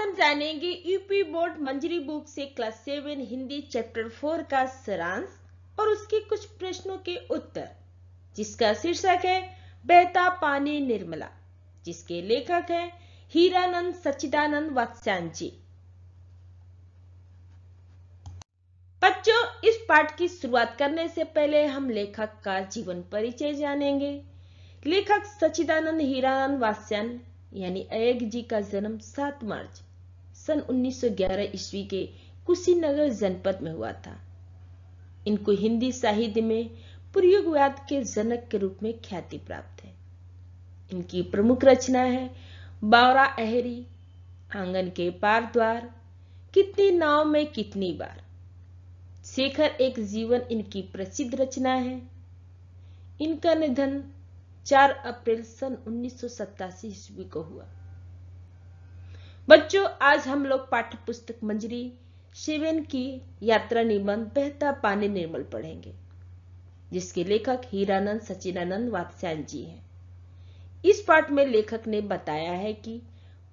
हम जानेंगे UP board Manjari book से class seven Hindi chapter four का सारांश और उसके कुछ प्रश्नों के उत्तर जिसका शीर्षक है बेहता पानी निर्मला जिसके लेखक हैं हीरानंद सचिदानंद वत्स्यान जी बच्चों इस पाठ की शुरुआत करने से पहले हम लेखक का जीवन परिचय जानेंगे लेखक सचिदानंद हीरानंद वास्यान यानी अयग जी का जन्म 7 मार्च सन 1911 ईस्वी के कुशीनगर जनपद में हुआ था इनको हिंदी साहित्य में पुरयुगवाद के जनक के रूप में ख्याति प्राप्त है इनकी प्रमुख रचना है बावरा अहरी आंगन के पार द्वार कितनी नाव में कितनी बार शेखर एक जीवन इनकी प्रसिद्ध रचना है इनका निधन 4 अप्रैल सन उन्नीस ईस्वी को हुआ बच्चों आज हम लोग पाठ्य पुस्तक मंजरी शिवेन की यात्रा निबंध बहता पानी निर्मल पढ़ेंगे जिसके लेखक हीरानंद सचिनानंद वात्स्यायन जी हैं इस पाठ में लेखक ने बताया है कि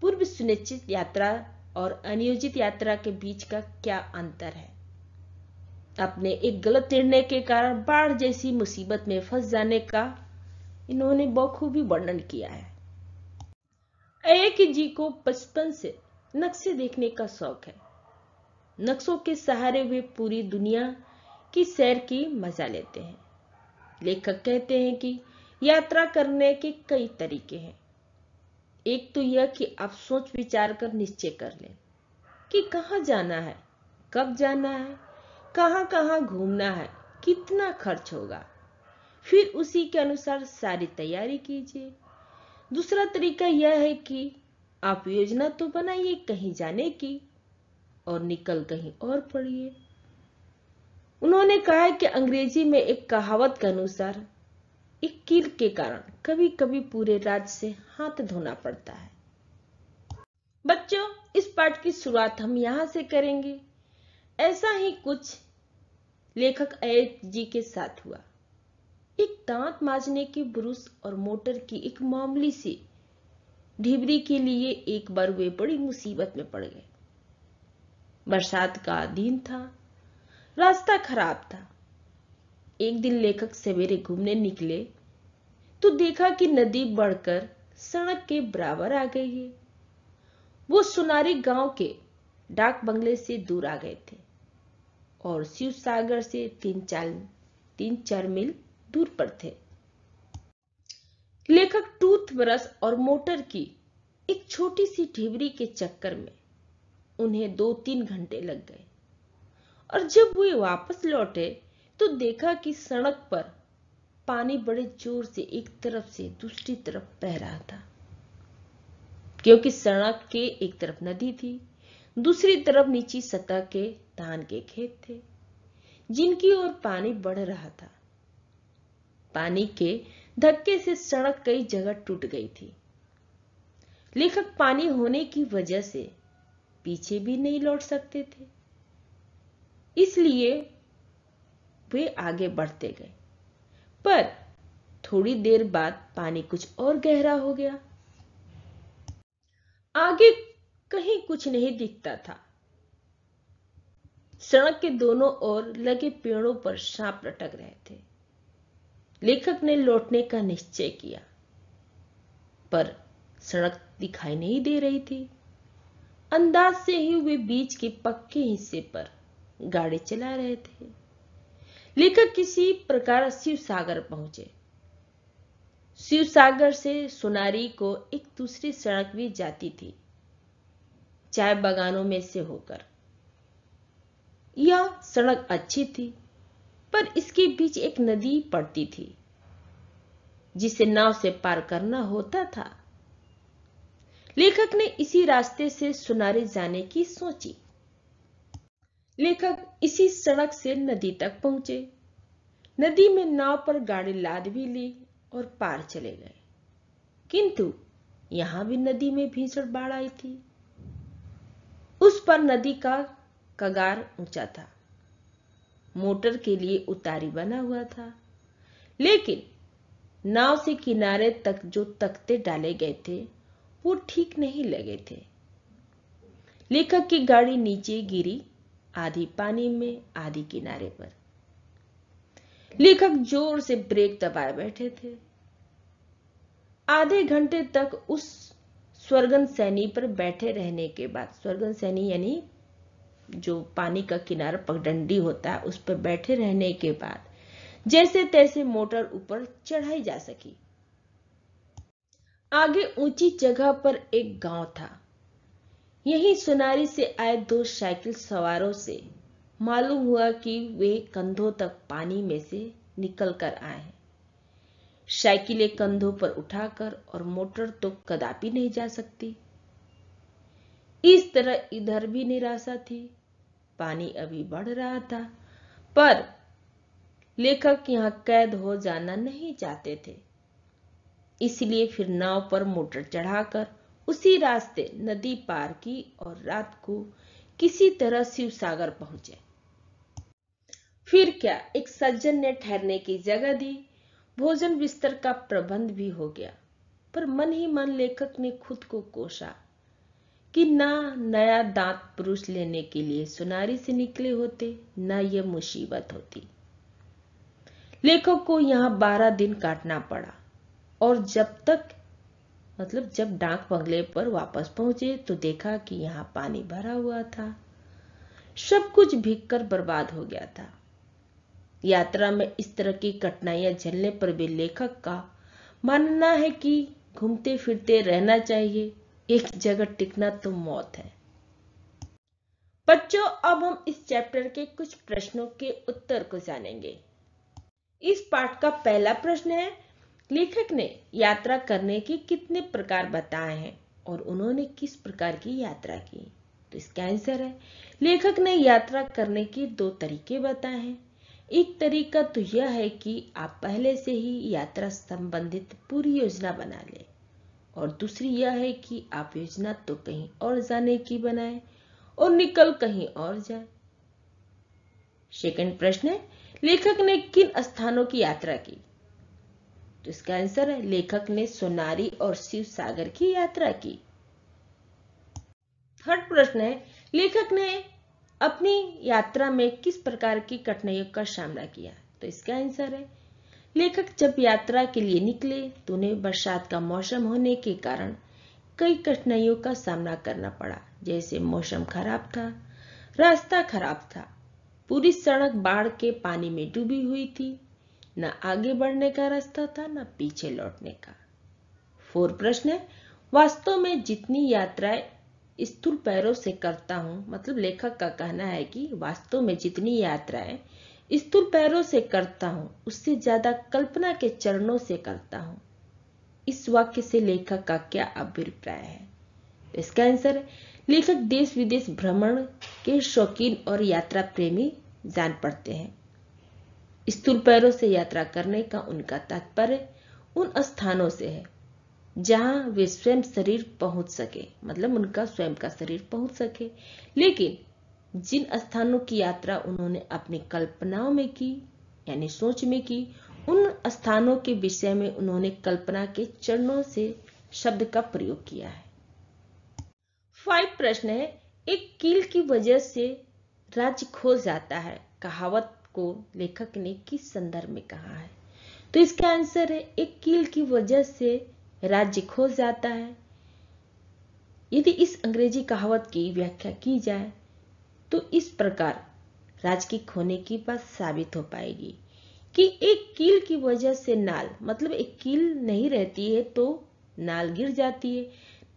पूर्व सुनिश्चित यात्रा और अनियोजित यात्रा के बीच का क्या अंतर है अपने एक गलत निर्णय के कारण बाढ़ जैसी मुसीबत में फंस जाने का इन्होंने बखूबी वर्णन किया है एक जी को बचपन से नक्शे देखने का शौक है नक्शों के सहारे वे पूरी दुनिया की सैर की मजा लेते हैं लेखक कहते हैं कि यात्रा करने के कई तरीके हैं एक तो यह कि आप सोच विचार कर निश्चय कर लें कि कहाँ जाना है कब जाना है कहाँ कहाँ घूमना है कितना खर्च होगा फिर उसी के अनुसार सारी तैयारी कीजिए दूसरा तरीका यह है कि आप योजना तो बनाइए कहीं जाने की और निकल कहीं और पढ़िए उन्होंने कहा है कि अंग्रेजी में एक कहावत के अनुसार एक कील के कारण कभी कभी पूरे राज्य से हाथ धोना पड़ता है बच्चों इस पाठ की शुरुआत हम यहां से करेंगे ऐसा ही कुछ लेखक अयत जी के साथ हुआ एक दांत माजने के ब्रुश और मोटर की एक मामूली सी ढिबरी के लिए एक बार वे बड़ी मुसीबत में पड़ गए बरसात का दिन था रास्ता खराब था एक दिन लेखक सवेरे घूमने निकले तो देखा कि नदी बढ़कर सड़क के बराबर आ गई है वो सुनारी गांव के डाक बंगले से दूर आ गए थे और शिव सागर से तीन चाल तीन चार मील दूर पर थे लेखक टूथब्रश और मोटर की एक छोटी सी ढिबरी के चक्कर में उन्हें दो तीन घंटे लग गए और जब वे वापस लौटे तो देखा कि सड़क पर पानी बड़े जोर से एक तरफ से दूसरी तरफ बह रहा था क्योंकि सड़क के एक तरफ नदी थी दूसरी तरफ नीची सतह के धान के खेत थे जिनकी ओर पानी बढ़ रहा था पानी के धक्के से सड़क कई जगह टूट गई थी लेखक पानी होने की वजह से पीछे भी नहीं लौट सकते थे इसलिए वे आगे बढ़ते गए पर थोड़ी देर बाद पानी कुछ और गहरा हो गया आगे कहीं कुछ नहीं दिखता था सड़क के दोनों ओर लगे पेड़ों पर सांप लटक रहे थे लेखक ने लौटने का निश्चय किया पर सड़क दिखाई नहीं दे रही थी अंदाज से ही वे बीच के पक्के हिस्से पर गाड़ी चला रहे थे लेखक किसी प्रकार शिव सागर पहुंचे शिव सागर से सोनारी को एक दूसरी सड़क भी जाती थी चाय बागानों में से होकर यह सड़क अच्छी थी पर इसके बीच एक नदी पड़ती थी जिसे नाव से पार करना होता था लेखक ने इसी रास्ते से सुनारे जाने की सोची लेखक इसी सड़क से नदी तक पहुंचे नदी में नाव पर गाड़ी लाद भी ली और पार चले गए किंतु यहां भी नदी में भीषण बाढ़ आई थी उस पर नदी का कगार ऊंचा था मोटर के लिए उतारी बना हुआ था लेकिन नाव से किनारे तक जो तख्ते डाले गए थे वो ठीक नहीं लगे थे लेखक की गाड़ी नीचे गिरी आधी पानी में आधी किनारे पर लेखक जोर से ब्रेक दबाए बैठे थे आधे घंटे तक उस स्वर्गन सैनी पर बैठे रहने के बाद स्वर्गन सैनी यानी जो पानी का किनारा पगडंडी होता है उस पर बैठे रहने के बाद जैसे तैसे मोटर ऊपर चढ़ाई जा सकी आगे ऊंची जगह पर एक गांव था यही सुनारी से आए दो साइकिल सवारों से मालूम हुआ कि वे कंधों तक पानी में से निकल कर आए हैं साइकिलें कंधों पर उठाकर और मोटर तो कदापि नहीं जा सकती इस तरह इधर भी निराशा थी पानी अभी बढ़ रहा था पर लेखक यहां कैद हो जाना नहीं चाहते थे इसलिए फिर नाव पर मोटर चढ़ाकर उसी रास्ते नदी पार की और रात को किसी तरह शिव सागर पहुंचे फिर क्या एक सज्जन ने ठहरने की जगह दी भोजन बिस्तर का प्रबंध भी हो गया पर मन ही मन लेखक ने खुद को कोसा कि ना नया दांत पुरुष लेने के लिए सुनारी से निकले होते ना यह मुसीबत होती लेखक को यहां बारह दिन काटना पड़ा और जब तक मतलब जब डाक बंगले पर वापस पहुंचे तो देखा कि यहां पानी भरा हुआ था सब कुछ भीग कर बर्बाद हो गया था यात्रा में इस तरह की कठिनाइयां झेलने पर भी लेखक का मानना है कि घूमते फिरते रहना चाहिए एक जगह टिकना तो मौत है बच्चों अब हम इस चैप्टर के कुछ प्रश्नों के उत्तर को जानेंगे इस पाठ का पहला प्रश्न है लेखक ने यात्रा करने के कितने प्रकार बताए हैं और उन्होंने किस प्रकार की यात्रा की तो इसका आंसर है लेखक ने यात्रा करने के दो तरीके बताए हैं एक तरीका तो यह है कि आप पहले से ही यात्रा संबंधित पूरी योजना बना लें और दूसरी यह है कि आप योजना तो कहीं और जाने की बनाए और निकल कहीं और जाए सेकंड प्रश्न है लेखक ने किन स्थानों की यात्रा की तो इसका आंसर है लेखक ने सोनारी और शिव सागर की यात्रा की थर्ड प्रश्न है लेखक ने अपनी यात्रा में किस प्रकार की कठिनाइयों का सामना किया तो इसका आंसर है लेखक जब यात्रा के लिए निकले तो उन्हें बरसात का मौसम होने के कारण कई कठिनाइयों का सामना करना पड़ा जैसे मौसम खराब था रास्ता खराब था पूरी सड़क बाढ़ के पानी में डूबी हुई थी न आगे बढ़ने का रास्ता था न पीछे लौटने का फोर प्रश्न वास्तव में जितनी यात्राएं स्थूल पैरों से करता हूं मतलब लेखक का कहना है कि वास्तव में जितनी यात्राएं स्थूल पैरों से करता हूं उससे ज्यादा कल्पना के चरणों से करता हूं इस वाक्य से लेखक का क्या अभिप्राय है इसका आंसर लेखक देश विदेश भ्रमण के शौकीन और यात्रा प्रेमी जान पड़ते हैं स्थूल पैरों से यात्रा करने का उनका तात्पर्य उन स्थानों से है जहां वे स्वयं शरीर पहुंच सके मतलब उनका स्वयं का शरीर पहुंच सके लेकिन जिन स्थानों की यात्रा उन्होंने अपनी कल्पनाओं में की यानी सोच में की उन स्थानों के विषय में उन्होंने कल्पना के चरणों से शब्द का प्रयोग किया है फाइव प्रश्न है एक कील की वजह से राज्य खो जाता है कहावत को लेखक ने किस संदर्भ में कहा है तो इसका आंसर है एक कील की वजह से राज्य खो जाता है यदि इस अंग्रेजी कहावत की व्याख्या की जाए तो इस प्रकार की खोने की बात साबित हो पाएगी कि एक कील की वजह से नाल मतलब एक कील नहीं रहती है तो नाल गिर जाती है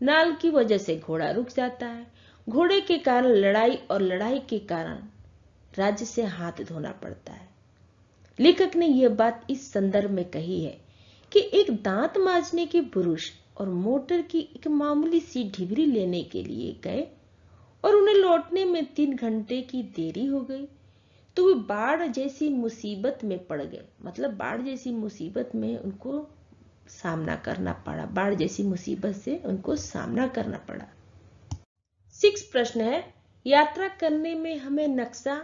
नाल की वजह से घोड़ा रुक जाता है घोड़े के कारण लड़ाई और लड़ाई के कारण राज्य से हाथ धोना पड़ता है लेखक ने यह बात इस संदर्भ में कही है कि एक दांत माजने के पुरुष और मोटर की एक मामूली सी ढिबरी लेने के लिए गए और उन्हें लौटने में तीन घंटे की देरी हो गई तो वे बाढ़ जैसी मुसीबत में पड़ गए मतलब बाढ़ जैसी मुसीबत में उनको सामना करना पड़ा बाढ़ जैसी मुसीबत से उनको सामना करना पड़ा सिक्स प्रश्न है यात्रा करने में हमें नक्शा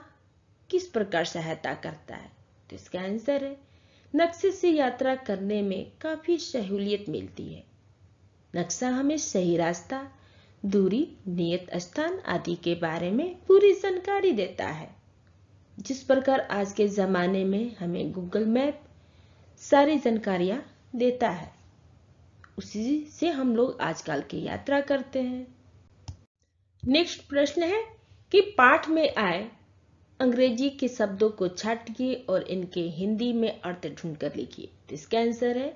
किस प्रकार सहायता करता है तो इसका आंसर है नक्शे से यात्रा करने में काफी सहूलियत मिलती है नक्शा हमें सही रास्ता दूरी नियत स्थान आदि के बारे में पूरी जानकारी देता है जिस प्रकार आज के ज़माने में हमें गूगल मैप सारी जानकारियां देता है उसी से हम लोग आजकल की यात्रा करते हैं नेक्स्ट प्रश्न है कि पाठ में आए अंग्रेजी के शब्दों को छाटिए और इनके हिंदी में अर्थ ढूंढ कर लिखिए इसका आंसर है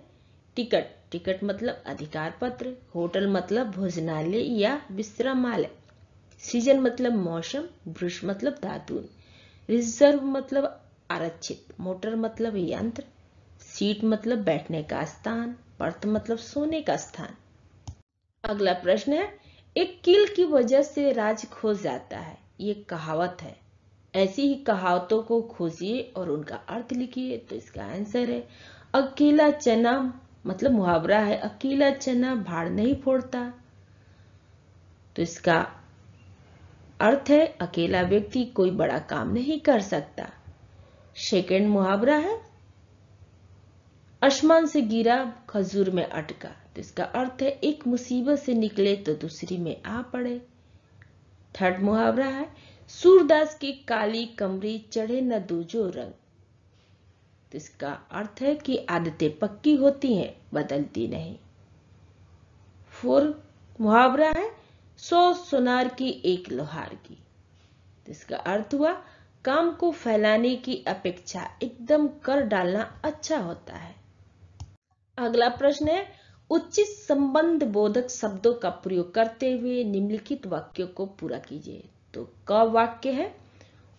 टिकट टिकट मतलब अधिकार पत्र होटल मतलब भोजनालय या विश्रामालय सीजन मतलब मौसम वृक्ष मतलब धातुन रिजर्व मतलब आरक्षित मोटर मतलब यंत्र सीट मतलब बैठने का स्थान पर्थ मतलब सोने का स्थान अगला प्रश्न है एक किल की वजह से राज खो जाता है ये कहावत है ऐसी ही कहावतों को खोजिए और उनका अर्थ लिखिए तो इसका आंसर है अकेला चना मतलब मुहावरा है अकेला चना भाड़ नहीं फोड़ता तो इसका अर्थ है अकेला व्यक्ति कोई बड़ा काम नहीं कर सकता सेकेंड मुहावरा है आसमान से गिरा खजूर में अटका तो इसका अर्थ है एक मुसीबत से निकले तो दूसरी में आ पड़े थर्ड मुहावरा है सूरदास की काली कमरी चढ़े न दूजो रंग तो इसका अर्थ है कि आदतें पक्की होती हैं बदलती नहीं फोर मुहावरा है सौ सुनार की एक लोहार की तो इसका अर्थ हुआ काम को फैलाने की अपेक्षा एकदम कर डालना अच्छा होता है अगला प्रश्न है उचित संबंध बोधक शब्दों का प्रयोग करते हुए निम्नलिखित वाक्यों को पूरा कीजिए तो क वाक्य है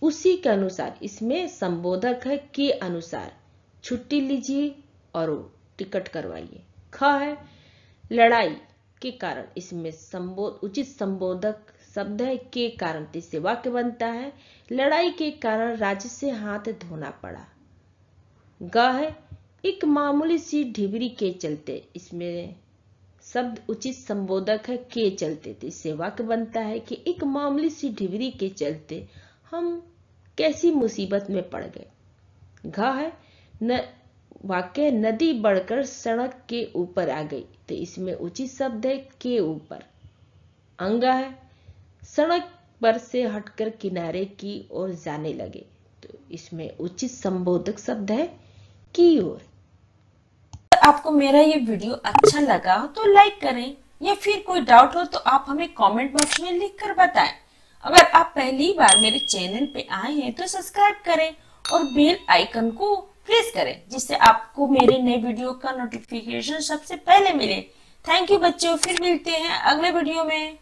उसी के अनुसार इसमें संबोधक है के अनुसार छुट्टी लीजिए और टिकट करवाइए ख है लड़ाई के कारण इसमें संबोध उचित संबोधक शब्द है के कारण सेवा वाक्य बनता है लड़ाई के कारण राज्य से हाथ धोना पड़ा ग है एक मामूली सी ढिबरी के चलते इसमें शब्द उचित संबोधक है के चलते थे इससे वाक्य बनता है कि एक मामूली सी ढिबरी के चलते हम कैसी मुसीबत में पड़ गए घ है न वाक्य नदी बढ़कर सड़क के ऊपर आ गई तो इसमें उचित शब्द है के ऊपर अंग है सड़क पर से हटकर किनारे की ओर जाने लगे तो इसमें उचित संबोधक शब्द है की ओर आपको मेरा ये वीडियो अच्छा लगा हो तो लाइक करें या फिर कोई डाउट हो तो आप हमें कमेंट बॉक्स में लिख कर बताएं अगर आप पहली बार मेरे चैनल पे आए हैं तो सब्सक्राइब करें और बेल आइकन को प्रेस करें जिससे आपको मेरे नए वीडियो का नोटिफिकेशन सबसे पहले मिले थैंक यू बच्चों फिर मिलते हैं अगले वीडियो में